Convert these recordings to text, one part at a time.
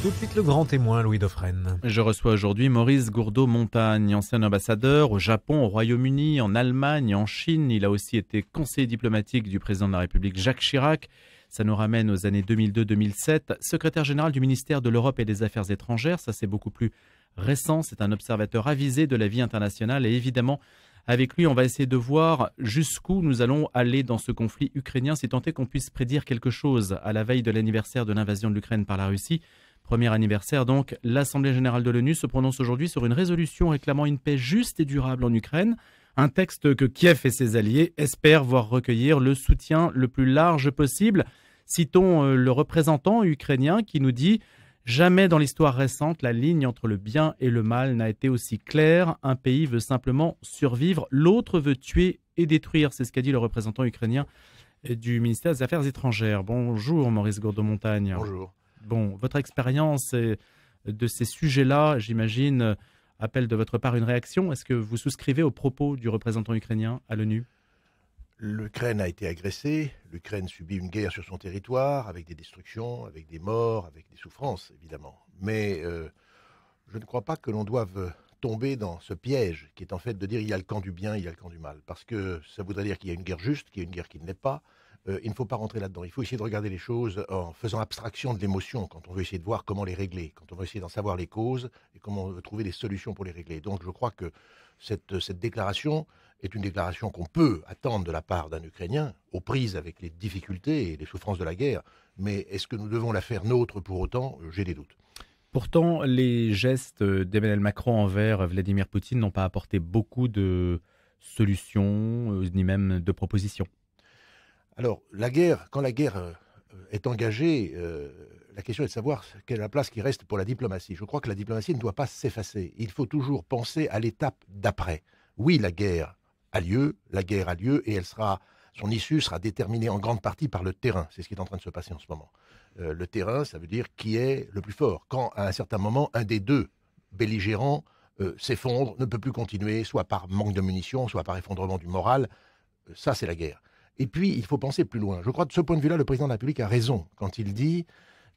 Tout de suite le grand témoin, Louis Dauphren. Je reçois aujourd'hui Maurice Gourdeau-Montagne, ancien ambassadeur au Japon, au Royaume-Uni, en Allemagne, en Chine. Il a aussi été conseiller diplomatique du président de la République Jacques Chirac. Ça nous ramène aux années 2002-2007. Secrétaire général du ministère de l'Europe et des Affaires étrangères, ça c'est beaucoup plus récent. C'est un observateur avisé de la vie internationale et évidemment, avec lui, on va essayer de voir jusqu'où nous allons aller dans ce conflit ukrainien, si tant est qu'on puisse prédire quelque chose à la veille de l'anniversaire de l'invasion de l'Ukraine par la Russie. Premier anniversaire donc, l'Assemblée générale de l'ONU se prononce aujourd'hui sur une résolution réclamant une paix juste et durable en Ukraine, un texte que Kiev et ses alliés espèrent voir recueillir le soutien le plus large possible. Citons euh, le représentant ukrainien qui nous dit Jamais dans l'histoire récente, la ligne entre le bien et le mal n'a été aussi claire. Un pays veut simplement survivre, l'autre veut tuer et détruire. C'est ce qu'a dit le représentant ukrainien euh, du ministère des Affaires étrangères. Bonjour Maurice Gourdeau-Montagne. Bonjour bon, votre expérience de ces sujets-là, j'imagine, appelle de votre part une réaction. Est-ce que vous souscrivez aux propos du représentant ukrainien à l'ONU L'Ukraine a été agressée, l'Ukraine subit une guerre sur son territoire, avec des destructions, avec des morts, avec des souffrances, évidemment. Mais euh, je ne crois pas que l'on doive tomber dans ce piège qui est en fait de dire il y a le camp du bien, il y a le camp du mal. Parce que ça voudrait dire qu'il y a une guerre juste, qu'il y a une guerre qui ne l'est pas, euh, il ne faut pas rentrer là-dedans. Il faut essayer de regarder les choses en faisant abstraction de l'émotion quand on veut essayer de voir comment les régler, quand on veut essayer d'en savoir les causes et comment on veut trouver des solutions pour les régler. Donc je crois que cette, cette déclaration est une déclaration qu'on peut attendre de la part d'un Ukrainien, aux prises avec les difficultés et les souffrances de la guerre. Mais est-ce que nous devons la faire nôtre pour autant J'ai des doutes. Pourtant, les gestes d'Emmanuel Macron envers Vladimir Poutine n'ont pas apporté beaucoup de solutions, euh, ni même de propositions. Alors, la guerre, quand la guerre euh, est engagée, euh, la question est de savoir quelle est la place qui reste pour la diplomatie. Je crois que la diplomatie ne doit pas s'effacer. Il faut toujours penser à l'étape d'après. Oui, la guerre a lieu, la guerre a lieu et son issue sera déterminée en grande partie par le terrain. C'est ce qui est en train de se passer en ce moment. Euh, le terrain, ça veut dire qui est le plus fort. Quand à un certain moment, un des deux belligérants s'effondre, ne peut plus continuer, soit par manque de munitions, soit par effondrement du moral, ça c'est la guerre. Et puis, il faut penser plus loin. Je crois de ce point de vue-là, le président de la République a raison quand il dit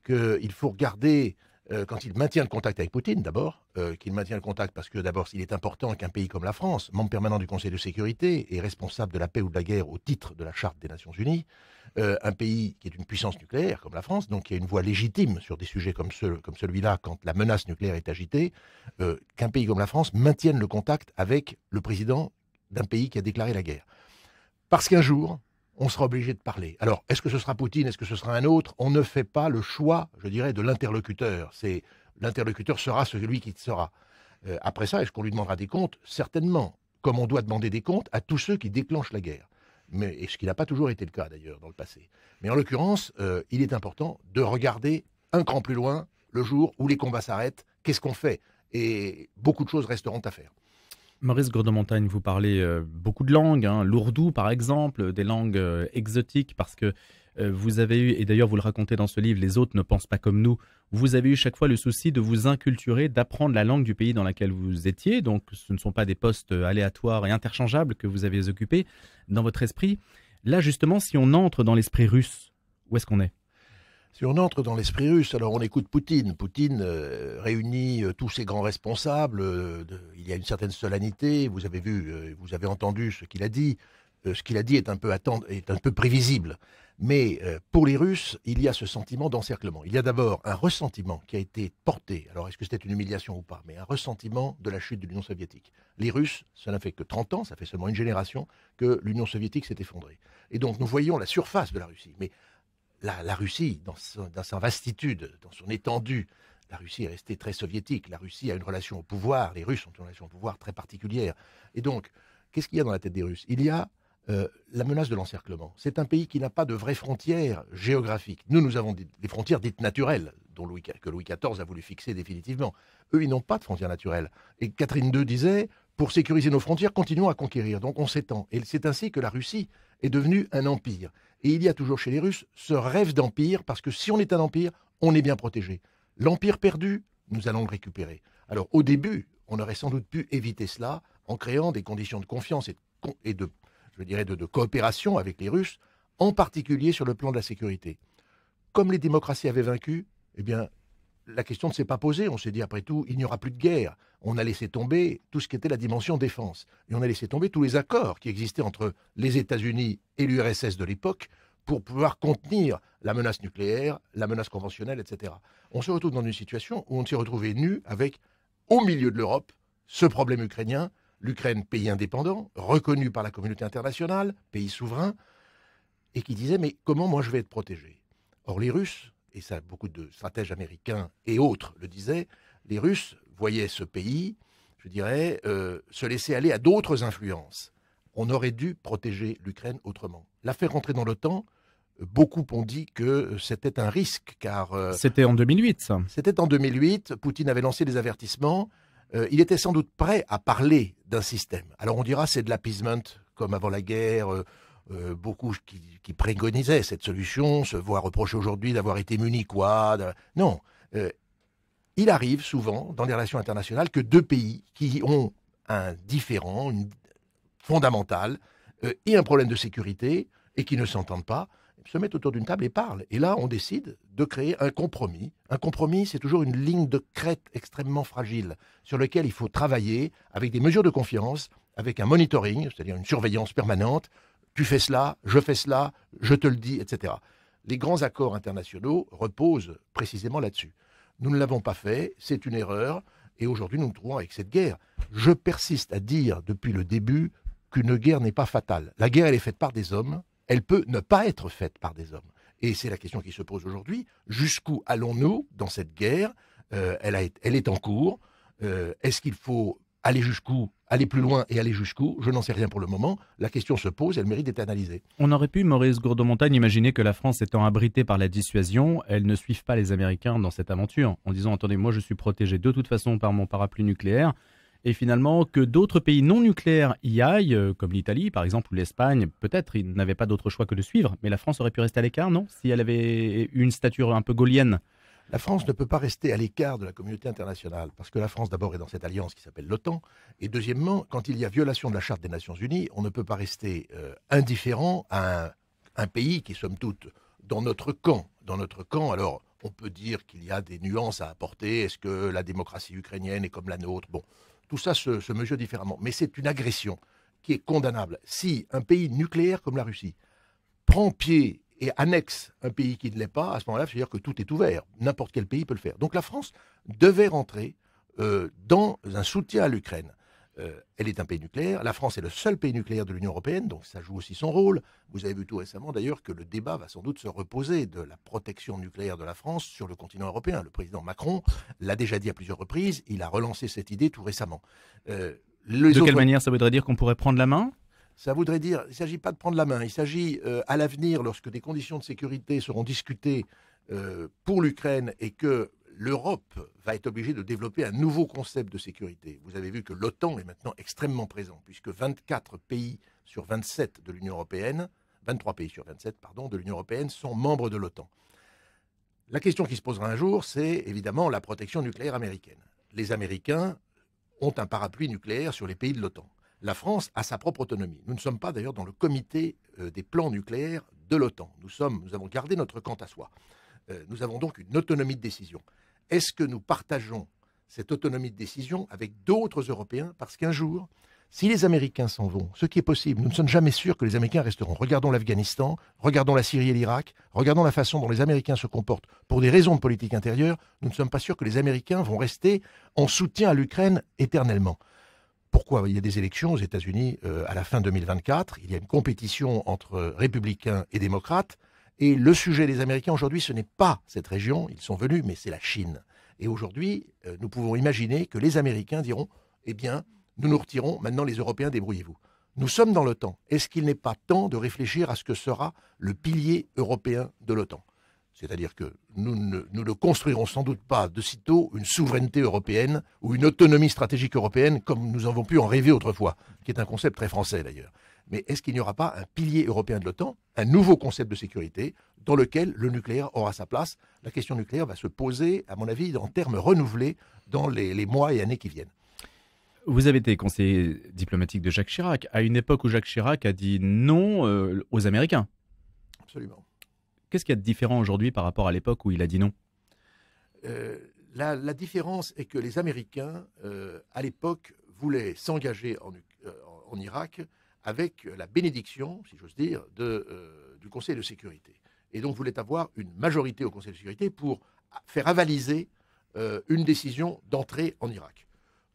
qu'il faut regarder, euh, quand il maintient le contact avec Poutine d'abord, euh, qu'il maintient le contact parce que d'abord, il est important qu'un pays comme la France, membre permanent du Conseil de sécurité et responsable de la paix ou de la guerre au titre de la Charte des Nations Unies, euh, un pays qui est une puissance nucléaire comme la France, donc qui a une voix légitime sur des sujets comme, comme celui-là quand la menace nucléaire est agitée, qu'un pays comme la France maintienne le contact avec le président d'un pays qui a déclaré la guerre. Parce qu'un jour, on sera obligé de parler. Alors, est-ce que ce sera Poutine Est-ce que ce sera un autre On ne fait pas le choix, je dirais, de l'interlocuteur. C'est l'interlocuteur sera celui qui sera. Euh, après ça, est-ce qu'on lui demandera des comptes Certainement, comme on doit demander des comptes à tous ceux qui déclenchent la guerre. Mais, ce qui n'a pas toujours été le cas d'ailleurs dans le passé. Mais en l'occurrence, euh, il est important de regarder un cran plus loin le jour où les combats s'arrêtent. Qu'est-ce qu'on fait Et beaucoup de choses resteront à faire. Maurice Gourdeau-Montagne, vous parlez euh, beaucoup de langues, hein, l'ourdou par exemple, des langues euh, exotiques, parce que euh, vous avez eu, et d'ailleurs vous le racontez dans ce livre, Les autres ne pensent pas comme nous, vous avez eu chaque fois le souci de vous inculturer, d'apprendre la langue du pays dans lequel vous étiez, donc ce ne sont pas des postes aléatoires et interchangeables que vous avez occupés dans votre esprit. Là justement, si on entre dans l'esprit russe, où est-ce qu'on est si on entre dans l'esprit russe, alors on écoute Poutine. Poutine euh, réunit euh, tous ses grands responsables. Euh, il y a une certaine solennité. Vous avez vu, vous avez entendu ce qu'il a dit. ce qu'il a dit est un peu, attend, est un peu prévisible. Mais pour les Russes, il y a ce sentiment d'encerclement. Il y a d'abord un ressentiment qui a été porté. Alors est-ce que c'était une humiliation ou pas Mais un ressentiment de la chute de l'Union soviétique. Les Russes, ça n'a fait que 30 ans, ça fait seulement une génération que l'Union soviétique s'est effondrée. Et donc nous voyons la surface de la Russie. Mais la, Russie, dans, sa vastitude, dans son étendue, la Russie est restée très soviétique. La Russie a une relation au pouvoir. Les Russes ont une relation au pouvoir très particulière. Et donc, qu'est-ce qu'il y a dans la tête des Russes Il y a euh, la menace de l'encerclement. C'est un pays qui n'a pas de vraies frontières géographiques. Nous, nous avons des, frontières dites naturelles, dont que Louis XIV a voulu fixer définitivement. Eux, ils n'ont pas de frontières naturelles. Et Catherine II disait, pour sécuriser nos frontières, continuons à conquérir. Donc on s'étend. Et c'est ainsi que la Russie est devenue un empire. Et il y a toujours chez les Russes ce rêve d'empire, parce que si on est un empire, on est bien protégé. L'empire perdu, nous allons le récupérer. Alors au début, on aurait sans doute pu éviter cela en créant des conditions de confiance et de, je dirais, coopération avec les Russes, en particulier sur le plan de la sécurité. Comme les démocraties avaient vaincu, eh bien, la question ne s'est pas posée. On s'est dit, après tout, il n'y aura plus de guerre. On a laissé tomber tout ce qui était la dimension défense. Et on a laissé tomber tous les accords qui existaient entre les États-Unis et l'URSS de l'époque pour pouvoir contenir la menace nucléaire, la menace conventionnelle, etc. On se retrouve dans une situation où on s'est retrouvé nu avec, au milieu de l'Europe, ce problème ukrainien, l'Ukraine pays indépendant, reconnu par la communauté internationale, pays souverain, et qui disait, mais comment moi je vais être protégé Or les Russes et ça beaucoup de stratèges américains et autres le disaient, les Russes voyaient ce pays, je dirais, euh, se laisser aller à d'autres influences. On aurait dû protéger l'Ukraine autrement. La faire rentrer dans l'OTAN, beaucoup ont dit que c'était un risque, car... Euh, c'était en 2008, ça. C'était en 2008, Poutine avait lancé des avertissements. Euh, il était sans doute prêt à parler d'un système. Alors on dira c'est de l'appeasement, comme avant la guerre, euh, beaucoup qui, qui, préconisaient cette solution, se voient reprocher aujourd'hui d'avoir été munis quoi. Non. Euh, il arrive souvent, dans les relations internationales, que deux pays qui ont un différent, une fondamentale, euh, et un problème de sécurité, et qui ne s'entendent pas, se mettent autour d'une table et parlent. Et là, on décide de créer un compromis. Un compromis, c'est toujours une ligne de crête extrêmement fragile, sur laquelle il faut travailler avec des mesures de confiance, avec un monitoring, c'est-à-dire une surveillance permanente, tu fais cela, je fais cela, je te le dis, etc. Les grands accords internationaux reposent précisément là-dessus. Nous ne l'avons pas fait, c'est une erreur, et aujourd'hui nous nous trouvons avec cette guerre. Je persiste à dire depuis le début qu'une guerre n'est pas fatale. La guerre, elle est faite par des hommes, elle peut ne pas être faite par des hommes. Et c'est la question qui se pose aujourd'hui. Jusqu'où allons-nous dans cette guerre euh, elle, est en cours. Euh, est-ce qu'il faut aller jusqu'où aller plus loin et aller jusqu'où Je n'en sais rien pour le moment. La question se pose, elle mérite d'être analysée. On aurait pu, Maurice Gourdeau-Montagne, imaginer que la France étant abritée par la dissuasion, elle ne suive pas les Américains dans cette aventure, en disant, attendez, moi je suis protégé de toute façon par mon parapluie nucléaire, et finalement que d'autres pays non nucléaires y aillent, euh, comme l'Italie par exemple, ou l'Espagne, peut-être, ils n'avaient pas d'autre choix que de suivre, mais la France aurait pu rester à l'écart, non Si elle avait une stature un peu gaulienne la France ne peut pas rester à l'écart de la communauté internationale, parce que la France, d'abord, est dans cette alliance qui s'appelle l'OTAN, et deuxièmement, quand il y a violation de la Charte des Nations Unies, on ne peut pas rester euh, indifférent à un, pays qui, somme toute, dans notre camp, dans notre camp, alors on peut dire qu'il y a des nuances à apporter, est-ce que la démocratie ukrainienne est comme la nôtre Bon, tout ça se, se mesure différemment, mais c'est une agression qui est condamnable. Si un pays nucléaire comme la Russie prend pied et annexe un pays qui ne l'est pas, à ce moment-là, c'est-à-dire que tout est ouvert. N'importe quel pays peut le faire. Donc la France devait rentrer euh, dans un soutien à l'Ukraine. Euh, elle est un pays nucléaire. La France est le seul pays nucléaire de l'Union européenne, donc ça joue aussi son rôle. Vous avez vu tout récemment d'ailleurs que le débat va sans doute se reposer de la protection nucléaire de la France sur le continent européen. Le président Macron l'a déjà dit à plusieurs reprises. Il a relancé cette idée tout récemment. Euh, de quelle manière ça voudrait dire qu'on pourrait prendre la main ça voudrait dire, il ne s'agit pas de prendre la main, il s'agit euh, à l'avenir, lorsque des conditions de sécurité seront discutées euh, pour l'Ukraine et que l'Europe va être obligée de développer un nouveau concept de sécurité. Vous avez vu que l'OTAN est maintenant extrêmement présent, puisque 24 pays sur 27 de l'Union européenne, 23 pays sur 27, pardon, de l'Union européenne sont membres de l'OTAN. La question qui se posera un jour, c'est évidemment la protection nucléaire américaine. Les Américains ont un parapluie nucléaire sur les pays de l'OTAN la France a sa propre autonomie. Nous ne sommes pas d'ailleurs dans le comité euh, des plans nucléaires de l'OTAN. Nous, avons gardé notre camp à soi. Euh, nous avons donc une autonomie de décision. Est-ce que nous partageons cette autonomie de décision avec d'autres Européens Parce qu'un jour, si les Américains s'en vont, ce qui est possible, nous ne sommes jamais sûrs que les Américains resteront. Regardons l'Afghanistan, regardons la Syrie et l'Irak, regardons la façon dont les Américains se comportent pour des raisons de politique intérieure, nous ne sommes pas sûrs que les Américains vont rester en soutien à l'Ukraine éternellement. Pourquoi Il y a des élections aux États-Unis euh, à la fin 2024. Il y a une compétition entre républicains et démocrates. Et le sujet des Américains aujourd'hui, ce n'est pas cette région. Ils sont venus, mais c'est la Chine. Et aujourd'hui, euh, nous pouvons imaginer que les Américains diront Eh bien, nous nous retirons. Maintenant, les Européens, débrouillez-vous. Nous sommes dans l'OTAN. Est-ce qu'il n'est pas temps de réfléchir à ce que sera le pilier européen de l'OTAN c'est-à-dire que nous ne, construirons sans doute pas de sitôt une souveraineté européenne ou une autonomie stratégique européenne comme nous avons pu en rêver autrefois, qui est un concept très français d'ailleurs. Mais est-ce qu'il n'y aura pas un pilier européen de l'OTAN, un nouveau concept de sécurité dans lequel le nucléaire aura sa place La question nucléaire va se poser, à mon avis, en termes renouvelés dans les, mois et années qui viennent. Vous avez été conseiller diplomatique de Jacques Chirac, à une époque où Jacques Chirac a dit non euh, aux Américains. Absolument. Qu'est-ce qu'il y a de différent aujourd'hui par rapport à l'époque où il a dit non euh, la, différence est que les Américains, euh, à l'époque, voulaient s'engager euh, en, Irak avec la bénédiction, si j'ose dire, du Conseil de sécurité. Et donc voulaient avoir une majorité au Conseil de sécurité pour faire avaliser une décision d'entrée en Irak.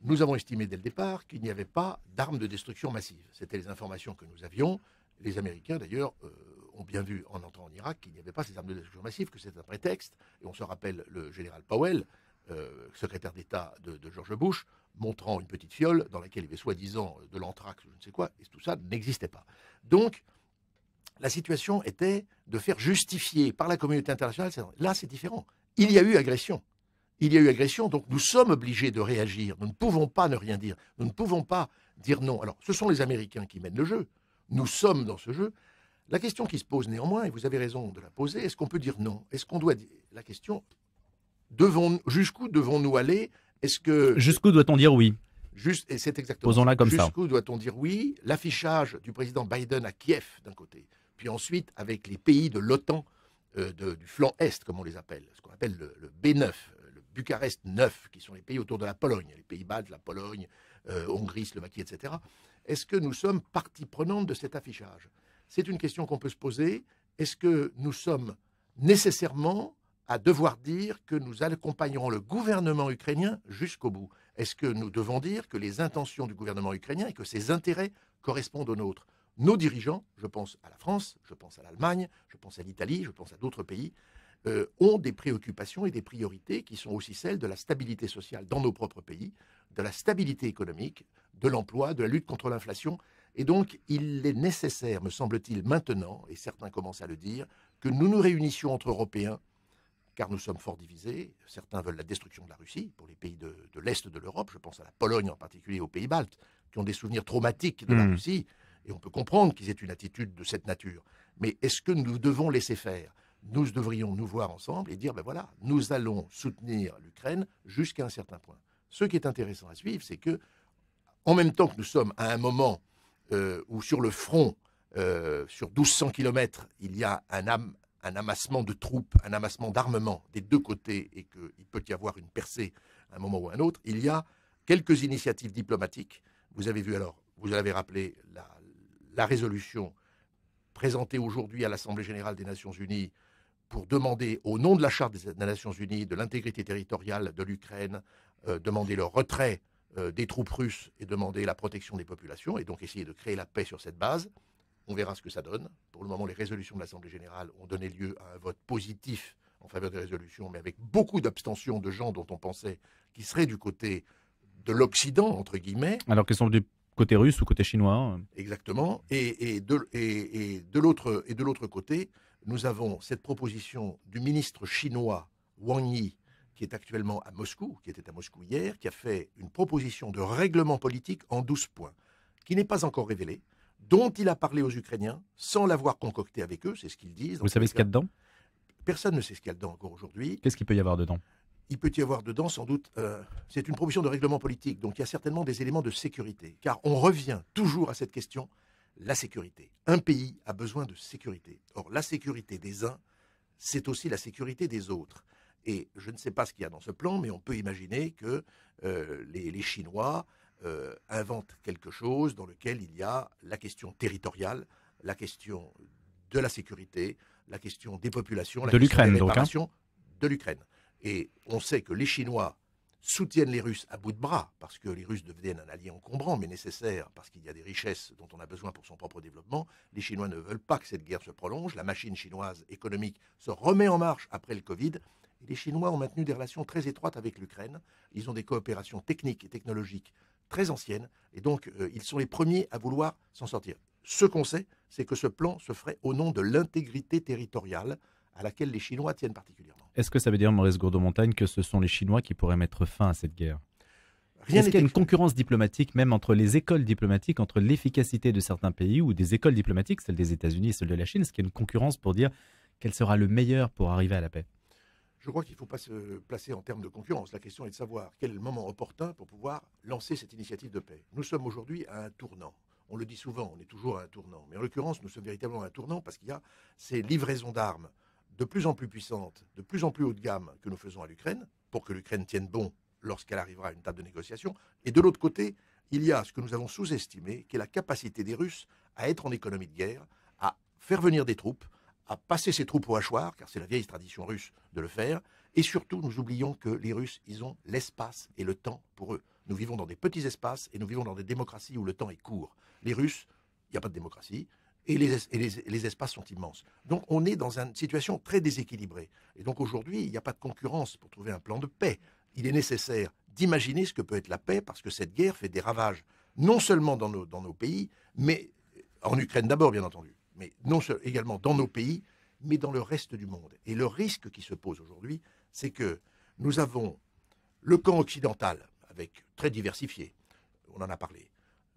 Nous avons estimé dès le départ qu'il n'y avait pas d'armes de destruction massive. C'était les informations que nous avions. Les Américains, d'ailleurs, ont bien vu en entrant en Irak qu'il n'y avait pas ces armes de destruction massive, que c'est un prétexte. Et on se rappelle le général Powell, euh, secrétaire d'État de, de, George Bush, montrant une petite fiole dans laquelle il y avait soi-disant euh, de l'anthrax ou je ne sais quoi, et tout ça n'existait pas. Donc, la situation était de faire justifier par la communauté internationale. Là, c'est différent. Il y a eu agression. Il y a eu agression, donc nous sommes obligés de réagir. Nous ne pouvons pas ne rien dire. Nous ne pouvons pas dire non. Alors, ce sont les Américains qui mènent le jeu. Nous sommes dans ce jeu. La question qui se pose néanmoins, et vous avez raison de la poser, est-ce qu'on peut dire non Est-ce qu'on doit dire la question devons, jusqu'où devons-nous aller Est-ce que jusqu'où doit-on dire oui Juste, et c'est exactement. Posons-la comme jusqu'où ça. Jusqu'où doit-on dire oui L'affichage du président Biden à Kiev d'un côté, puis ensuite avec les pays de l'OTAN euh, du flanc est, comme on les appelle, ce qu'on appelle le, B9, euh, le Bucarest 9, qui sont les pays autour de la Pologne, les pays baltes, la Pologne, euh, Hongrie, Slovaquie, etc. Est-ce que nous sommes partie prenante de cet affichage c'est une question qu'on peut se poser. Est-ce que nous sommes nécessairement à devoir dire que nous accompagnerons le gouvernement ukrainien jusqu'au bout Est-ce que nous devons dire que les intentions du gouvernement ukrainien et que ses intérêts correspondent aux nôtres Nos dirigeants, je pense à la France, je pense à l'Allemagne, je pense à l'Italie, je pense à d'autres pays, euh, ont des préoccupations et des priorités qui sont aussi celles de la stabilité sociale dans nos propres pays, de la stabilité économique, de l'emploi, de la lutte contre l'inflation. Et donc, il est nécessaire, me semble-t-il, maintenant, et certains commencent à le dire, que nous nous réunissions entre Européens, car nous sommes fort divisés. Certains veulent la destruction de la Russie, pour les pays de, l'Est de l'Europe, je pense à la Pologne en particulier, aux pays baltes, qui ont des souvenirs traumatiques de la hmm. Russie, et on peut comprendre qu'ils aient une attitude de cette nature. Mais est-ce que nous devons laisser faire Nous devrions nous voir ensemble et dire, ben voilà, nous allons soutenir l'Ukraine jusqu'à un certain point. Ce qui est intéressant à suivre, c'est que, en même temps que nous sommes à un moment euh, ou sur le front, euh, sur 1200 km, il y a un, amassement de troupes, un amassement d'armement des deux côtés et qu'il peut y avoir une percée à un moment ou à un autre, il y a quelques initiatives diplomatiques. Vous avez vu alors, vous avez rappelé la, résolution présentée aujourd'hui à l'Assemblée générale des Nations unies pour demander, au nom de la Charte des Nations unies, de l'intégrité territoriale de l'Ukraine, euh, demander leur retrait euh, des troupes russes et demander la protection des populations, et donc essayer de créer la paix sur cette base. On verra ce que ça donne. Pour le moment, les résolutions de l'Assemblée générale ont donné lieu à un vote positif en faveur des résolutions, mais avec beaucoup d'abstention de gens dont on pensait qu'ils seraient du côté de l'Occident, entre guillemets. Alors qu'ils sont du côté russe ou côté chinois. Exactement. Et, de, et de l'autre côté, nous avons cette proposition du ministre chinois Wang Yi qui est actuellement à Moscou, qui était à Moscou hier, qui a fait une proposition de règlement politique en 12 points, qui n'est pas encore révélée, dont il a parlé aux Ukrainiens sans l'avoir concocté avec eux, c'est ce qu'ils disent. Vous savez ce qu'il y a dedans Personne ne sait ce qu'il y a dedans encore aujourd'hui. Qu'est-ce qu'il peut y avoir dedans il peut y avoir dedans sans doute, euh, c'est une proposition de règlement politique, donc il y a certainement des éléments de sécurité, car on revient toujours à cette question, la sécurité. Un pays a besoin de sécurité. Or, la sécurité des uns, c'est aussi la sécurité des autres. Et je ne sais pas ce qu'il y a dans ce plan, mais on peut imaginer que euh, les, Chinois euh, inventent quelque chose dans lequel il y a la question territoriale, la question de la sécurité, la question des populations, la de l'Ukraine, des hein. de l'Ukraine. Et on sait que les Chinois soutiennent les Russes à bout de bras, parce que les Russes deviennent un allié encombrant, mais nécessaire, parce qu'il y a des richesses dont on a besoin pour son propre développement. Les Chinois ne veulent pas que cette guerre se prolonge. La machine chinoise économique se remet en marche après le Covid les Chinois ont maintenu des relations très étroites avec l'Ukraine. Ils ont des coopérations techniques et technologiques très anciennes. Et donc, euh, ils sont les premiers à vouloir s'en sortir. Ce qu'on sait, c'est que ce plan se ferait au nom de l'intégrité territoriale à laquelle les Chinois tiennent particulièrement. Est-ce que ça veut dire, Maurice Gourdeau-Montagne, que ce sont les Chinois qui pourraient mettre fin à cette guerre Est-ce qu'il y a une concurrence diplomatique, même entre les écoles diplomatiques, entre l'efficacité de certains pays ou des écoles diplomatiques, celle des États-Unis et celle de la Chine Est-ce qu'il y a une concurrence pour dire quel sera le meilleur pour arriver à la paix je crois qu'il ne faut pas se placer en termes de concurrence. La question est de savoir quel est le moment opportun pour pouvoir lancer cette initiative de paix. Nous sommes aujourd'hui à un tournant. On le dit souvent, on est toujours à un tournant. Mais en l'occurrence, nous sommes véritablement à un tournant parce qu'il y a ces livraisons d'armes de plus en plus puissantes, de plus en plus haut de gamme que nous faisons à l'Ukraine, pour que l'Ukraine tienne bon lorsqu'elle arrivera à une table de négociation. Et de l'autre côté, il y a ce que nous avons sous-estimé, qui est la capacité des Russes à être en économie de guerre, à faire venir des troupes, à passer ces troupes au hachoir, car c'est la vieille tradition russe de le faire. Et surtout, nous oublions que les Russes, ils ont l'espace et le temps pour eux. Nous vivons dans des petits espaces et nous vivons dans des démocraties où le temps est court. Les Russes, il n'y a pas de démocratie. Et, les, espaces sont immenses. Donc on est dans une situation très déséquilibrée. Et donc aujourd'hui, il n'y a pas de concurrence pour trouver un plan de paix. Il est nécessaire d'imaginer ce que peut être la paix parce que cette guerre fait des ravages, non seulement dans nos, pays, mais en Ukraine d'abord, bien entendu, mais non seulement également dans nos pays mais dans le reste du monde. Et le risque qui se pose aujourd'hui, c'est que nous avons le camp occidental, avec très diversifié, on en a parlé,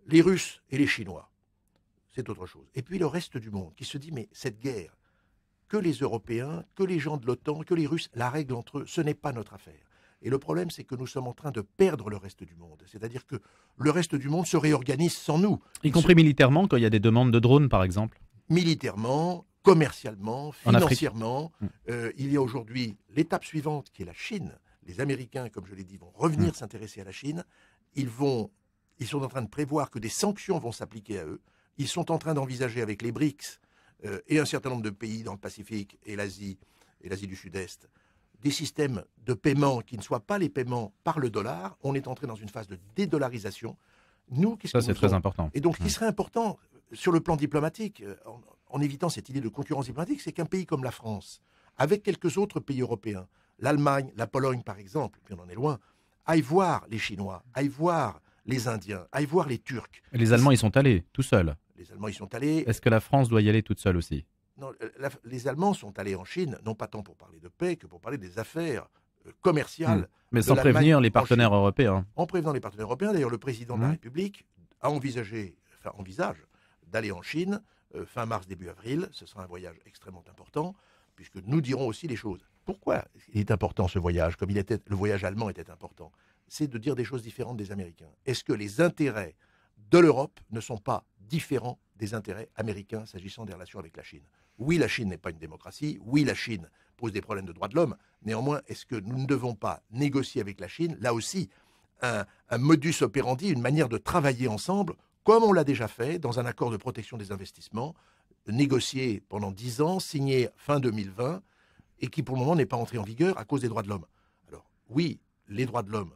les Russes et les Chinois, c'est autre chose. Et puis le reste du monde qui se dit, mais cette guerre, que les Européens, que les gens de l'OTAN, que les Russes la règlent entre eux, ce n'est pas notre affaire. Et le problème, c'est que nous sommes en train de perdre le reste du monde. C'est-à-dire que le reste du monde se réorganise sans nous. Y compris militairement, quand il y a des demandes de drones, par exemple. Militairement, commercialement, financièrement. Hmm. Euh, il y a aujourd'hui l'étape suivante qui est la Chine. Les Américains, comme je l'ai dit, vont revenir hmm. s'intéresser à la Chine. Ils vont, ils sont en train de prévoir que des sanctions vont s'appliquer à eux. Ils sont en train d'envisager avec les BRICS euh, et un certain nombre de pays dans le Pacifique et l'Asie et l'Asie du Sud-Est des systèmes de paiement qui ne soient pas les paiements par le dollar. On est entré dans une phase de dédollarisation. Nous, qu'est-ce Ça, c'est très important. Et donc, ce qui hmm. serait important sur le plan diplomatique, euh, en évitant cette idée de concurrence diplomatique, c'est qu'un pays comme la France, avec quelques autres pays européens, l'Allemagne, la Pologne par exemple, puis on en est loin, aille voir les Chinois, aille voir les Indiens, aille voir les Turcs. les Allemands y sont allés, tout seuls. Les Allemands y sont allés. Est-ce que la France doit y aller toute seule aussi Non, euh, les Allemands sont allés en Chine, non pas tant pour parler de paix que pour parler des affaires euh, commerciales. Hmm. Mais sans prévenir les partenaires européens. En prévenant les partenaires européens, d'ailleurs, le président de la hmm. République a envisagé, envisage, d'aller en Chine euh, fin mars, début avril. Ce sera un voyage extrêmement important, puisque nous dirons aussi les choses. Pourquoi il est important ce voyage, comme le voyage allemand était important C'est de dire des choses différentes des Américains. Est-ce que les intérêts de l'Europe ne sont pas différents des intérêts américains s'agissant des relations avec la Chine Oui, la Chine n'est pas une démocratie. Oui, la Chine pose des problèmes de droits de l'homme. Néanmoins, est-ce que nous ne devons pas négocier avec la Chine, là aussi, un modus operandi, une manière de travailler ensemble comme on l'a déjà fait dans un accord de protection des investissements, négocié pendant dix ans, signé fin 2020, et qui pour le moment n'est pas entré en vigueur à cause des droits de l'homme. Alors oui, les droits de l'homme,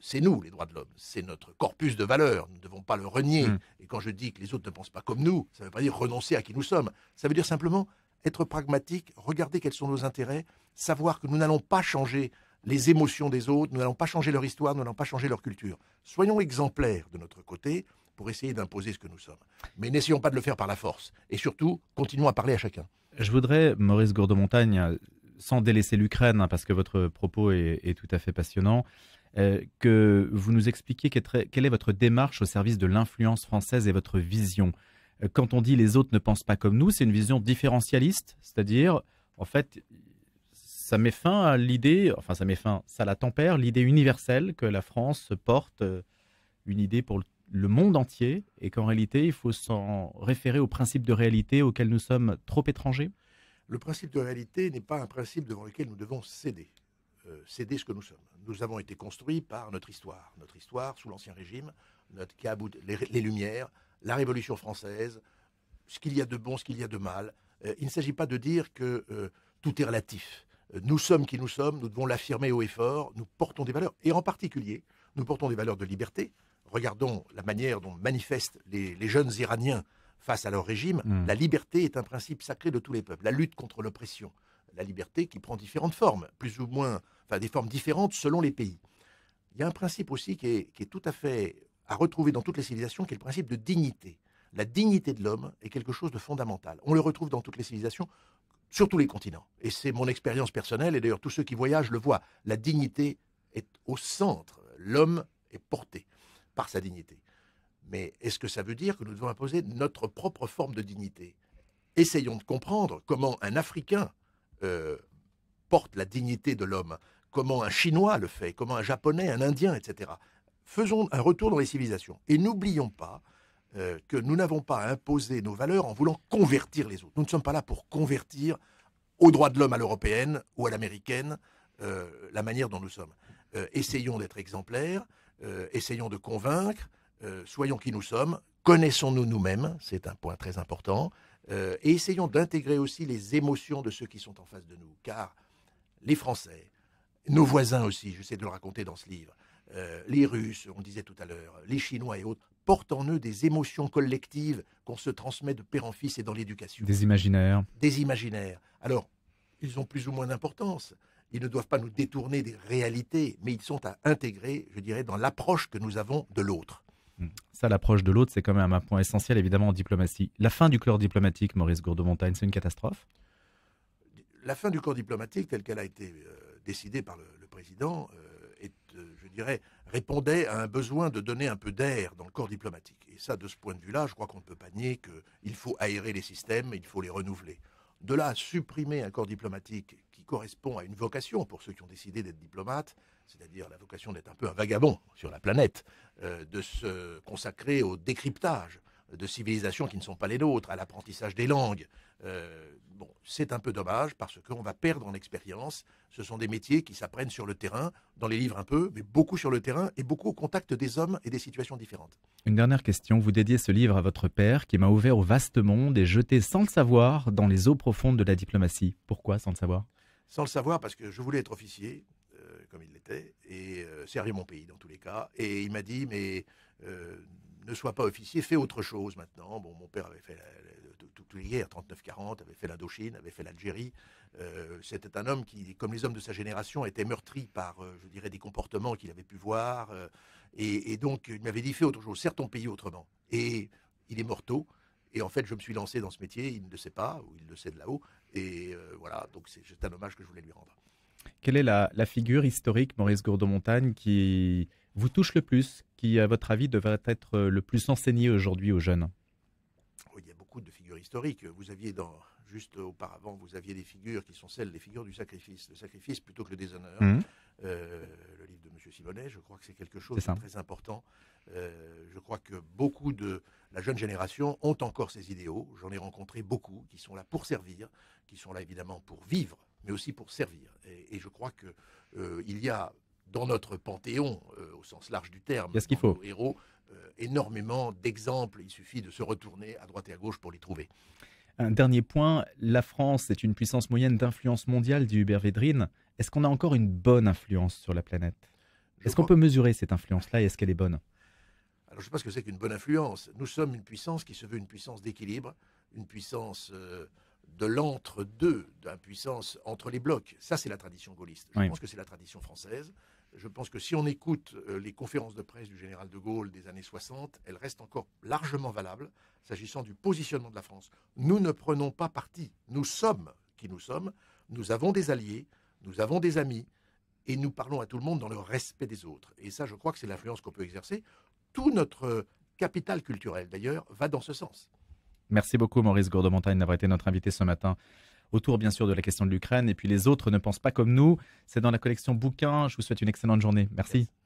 c'est nous les droits de l'homme, c'est notre corpus de valeurs, nous ne devons pas le renier. Mm. Et quand je dis que les autres ne pensent pas comme nous, ça ne veut pas dire renoncer à qui nous sommes, ça veut dire simplement être pragmatique, regarder quels sont nos intérêts, savoir que nous n'allons pas changer les émotions des autres, nous n'allons pas changer leur histoire, nous n'allons pas changer leur culture. Soyons exemplaires de notre côté, pour essayer d'imposer ce que nous sommes. Mais n'essayons pas de le faire par la force. Et surtout, continuons à parler à chacun. Je voudrais, Maurice Gourdeau-Montagne, sans délaisser l'Ukraine, hein, parce que votre propos est, tout à fait passionnant, euh, que vous nous expliquiez quelle est votre démarche au service de l'influence française et votre vision. Euh, quand on dit les autres ne pensent pas comme nous, c'est une vision différentialiste, c'est-à-dire, en fait, ça met fin à l'idée, enfin ça met fin, ça la tempère, l'idée universelle que la France porte, euh, une idée pour le le monde entier et qu'en réalité, il faut s'en référer au principe de réalité auquel nous sommes trop étrangers Le principe de réalité n'est pas un principe devant lequel nous devons céder. Euh, céder ce que nous sommes. Nous avons été construits par notre histoire. Notre histoire sous l'Ancien Régime, notre, les, Lumières, la Révolution française, ce qu'il y a de bon, ce qu'il y a de mal. Euh, il ne s'agit pas de dire que euh, tout est relatif. Nous sommes qui nous sommes, nous devons l'affirmer haut et fort, nous portons des valeurs, et en particulier, nous portons des valeurs de liberté, regardons la manière dont manifestent les, jeunes Iraniens face à leur régime, hmm. la liberté est un principe sacré de tous les peuples, la lutte contre l'oppression, la liberté qui prend différentes formes, plus ou moins, enfin des formes différentes selon les pays. Il y a un principe aussi qui est tout à fait à retrouver dans toutes les civilisations, qui est le principe de dignité. La dignité de l'homme est quelque chose de fondamental. On le retrouve dans toutes les civilisations, sur tous les continents. Et c'est mon expérience personnelle, et d'ailleurs tous ceux qui voyagent le voient. La dignité est au centre. L'homme est porté par sa dignité. Mais est-ce que ça veut dire que nous devons imposer notre propre forme de dignité Essayons de comprendre comment un Africain euh, porte la dignité de l'homme, comment un Chinois le fait, comment un Japonais, un Indien, etc. Faisons un retour dans les civilisations. Et n'oublions pas euh, que nous n'avons pas à imposer nos valeurs en voulant convertir les autres. Nous ne sommes pas là pour convertir aux droits de l'homme à l'européenne ou à l'américaine euh, la manière dont nous sommes. essayons d'être exemplaires, euh, essayons de convaincre, euh, soyons qui nous sommes, connaissons-nous nous-mêmes, c'est un point très important, euh, et essayons d'intégrer aussi les émotions de ceux qui sont en face de nous, car les Français, nos voisins aussi, j'essaie de le raconter dans ce livre, les Russes, on disait tout à l'heure, les Chinois et autres, portent en eux des émotions collectives qu'on se transmet de père en fils et dans l'éducation. Des imaginaires. Des imaginaires. Alors, ils ont plus ou moins d'importance ils ne doivent pas nous détourner des réalités, mais ils sont à intégrer, je dirais, dans l'approche que nous avons de l'autre. Hmm. Ça, l'approche de l'autre, c'est quand même un point essentiel, évidemment, en diplomatie. La fin du corps diplomatique, Maurice Gourdeau-Montagne, c'est une catastrophe La fin du corps diplomatique, telle qu'elle a été euh, décidée par le, président, euh, euh, je dirais, répondait à un besoin de donner un peu d'air dans le corps diplomatique. Et ça, de ce point de vue-là, je crois qu'on ne peut pas nier qu'il faut aérer les systèmes, et il faut les renouveler. De là, supprimer un corps diplomatique qui correspond à une vocation pour ceux qui ont décidé d'être diplomates, c'est-à-dire la vocation d'être un peu un vagabond sur la planète, euh, de se consacrer au décryptage de civilisations qui ne sont pas les nôtres, à l'apprentissage des langues, euh, bon, c'est un peu dommage parce qu'on va perdre en expérience. Ce sont des métiers qui s'apprennent sur le terrain, dans les livres un peu, mais beaucoup sur le terrain et beaucoup au contact des hommes et des situations différentes. Une dernière question. Vous dédiez ce livre à votre père qui m'a ouvert au vaste monde et jeté sans le savoir dans les eaux profondes de la diplomatie. Pourquoi sans le savoir Sans le savoir parce que je voulais être officier, euh, comme il l'était, et euh, servir mon pays dans tous les cas. Et il m'a dit, mais ne sois pas officier, fais autre chose maintenant. Bon, mon père avait fait la, hier, à 39-40, avait fait l'Indochine, avait fait l'Algérie. Euh, c'était un homme qui, comme les hommes de sa génération, était meurtri par, euh, je dirais, des comportements qu'il avait pu voir. Euh, et, donc, il m'avait dit, fais autre chose, Certes, ton pays autrement. Et il est mort tôt. Et en fait, je me suis lancé dans ce métier, il ne le sait pas, ou il le sait de là-haut. Et voilà, donc c'est un hommage que je voulais lui rendre. Quelle est la, figure historique, Maurice Gourdeau-Montagne, qui vous touche le plus, qui, à votre avis, devrait être le plus enseigné aujourd'hui aux jeunes oh, il y a beaucoup de figures historique. Vous aviez dans, juste auparavant, vous aviez des figures qui sont celles, des figures du sacrifice. Le sacrifice plutôt que le déshonneur. Mmh. Euh, le livre de M. Simonnet, je crois que c'est quelque chose de très important. Euh, je crois que beaucoup de la jeune génération ont encore ces idéaux. J'en ai rencontré beaucoup qui sont là pour servir, qui sont là évidemment pour vivre, mais aussi pour servir. Et, je crois que euh, il y a dans notre panthéon, euh, au sens large du terme, qu'il faut nos héros, euh, énormément d'exemples. Il suffit de se retourner à droite et à gauche pour les trouver. Un dernier point, la France est une puissance moyenne d'influence mondiale, dit Hubert Védrine. Est-ce qu'on a encore une bonne influence sur la planète Est-ce qu'on peut mesurer cette influence-là et est-ce qu'elle est bonne Alors, je ne sais pas ce que c'est qu'une bonne influence. Nous sommes une puissance qui se veut une puissance d'équilibre, une puissance euh, de l'entre-deux, d'une puissance entre les blocs. Ça, c'est la tradition gaulliste. Je pense que c'est la tradition française je pense que si on écoute euh, les conférences de presse du général de Gaulle des années 60, elles restent encore largement valables s'agissant du positionnement de la France. Nous ne prenons pas parti. Nous sommes qui nous sommes. Nous avons des alliés, nous avons des amis, et nous parlons à tout le monde dans le respect des autres. Et ça, je crois que c'est l'influence qu'on peut exercer. Tout notre capital culturel, d'ailleurs, va dans ce sens. Merci beaucoup, Maurice Gourde-Montagne, d'avoir été notre invité ce matin autour bien sûr de la question de l'Ukraine. Et puis les autres ne pensent pas comme nous. C'est dans la collection bouquins. Je vous souhaite une excellente journée. Merci. Merci.